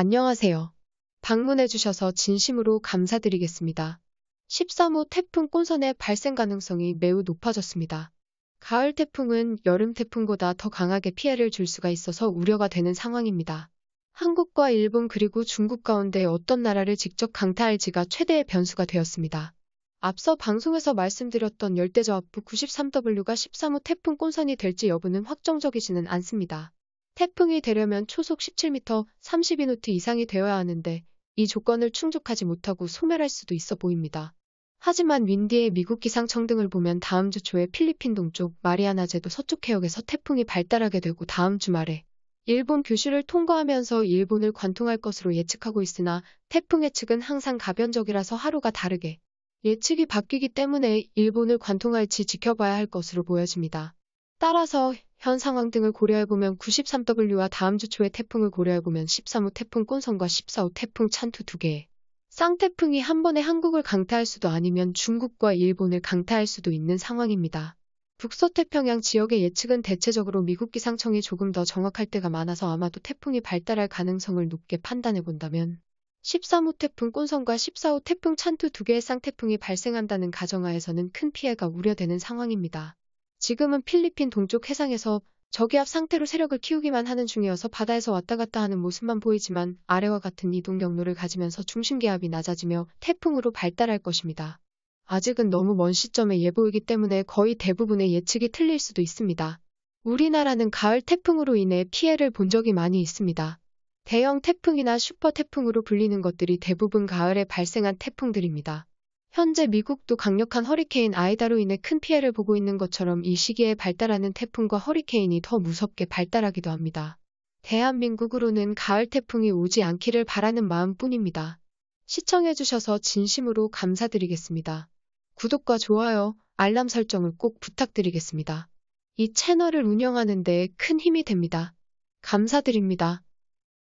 안녕하세요. 방문해주셔서 진심으로 감사드리겠습니다. 13호 태풍 꼰선의 발생 가능성이 매우 높아졌습니다. 가을 태풍은 여름 태풍보다 더 강하게 피해를 줄 수가 있어서 우려가 되는 상황입니다. 한국과 일본 그리고 중국 가운데 어떤 나라를 직접 강타할지가 최대의 변수가 되었습니다. 앞서 방송에서 말씀드렸던 열대저압부 93W가 13호 태풍 꼰선이 될지 여부는 확정적이지는 않습니다. 태풍이 되려면 초속 17m 32노트 이상이 되어야 하는데 이 조건을 충족하지 못하고 소멸할 수도 있어 보입니다. 하지만 윈디의 미국 기상청 등을 보면 다음 주 초에 필리핀 동쪽 마리아나제도 서쪽 해역에서 태풍이 발달하게 되고 다음 주말에 일본 규슈를 통과하면서 일본을 관통할 것으로 예측하고 있으나 태풍 예측은 항상 가변적이라서 하루가 다르게 예측이 바뀌기 때문에 일본을 관통할지 지켜봐야 할 것으로 보여집니다. 따라서 현 상황 등을 고려해보면 93W와 다음 주초에 태풍을 고려해보면 13호 태풍 꼰선과 14호 태풍 찬투 2개. 쌍태풍이 한 번에 한국을 강타할 수도 아니면 중국과 일본을 강타할 수도 있는 상황입니다. 북서태평양 지역의 예측은 대체적으로 미국 기상청이 조금 더 정확할 때가 많아서 아마도 태풍이 발달할 가능성을 높게 판단해본다면 13호 태풍 꼰선과 14호 태풍 찬투 2개의 쌍태풍이 발생한다는 가정하에서는 큰 피해가 우려되는 상황입니다. 지금은 필리핀 동쪽 해상에서 저기압 상태로 세력을 키우기만 하는 중이어서 바다에서 왔다 갔다 하는 모습만 보이지만 아래와 같은 이동 경로를 가지면서 중심 기압이 낮아지며 태풍으로 발달할 것입니다. 아직은 너무 먼 시점에 예보이기 때문에 거의 대부분의 예측이 틀릴 수도 있습니다. 우리나라는 가을 태풍으로 인해 피해를 본 적이 많이 있습니다. 대형 태풍이나 슈퍼 태풍으로 불리는 것들이 대부분 가을에 발생한 태풍들입니다. 현재 미국도 강력한 허리케인 아이다로 인해 큰 피해를 보고 있는 것처럼 이 시기에 발달하는 태풍과 허리케인이 더 무섭게 발달하기도 합니다. 대한민국으로는 가을 태풍이 오지 않기를 바라는 마음뿐입니다. 시청해주셔서 진심으로 감사드리겠습니다. 구독과 좋아요, 알람 설정을 꼭 부탁드리겠습니다. 이 채널을 운영하는 데 큰 힘이 됩니다. 감사드립니다.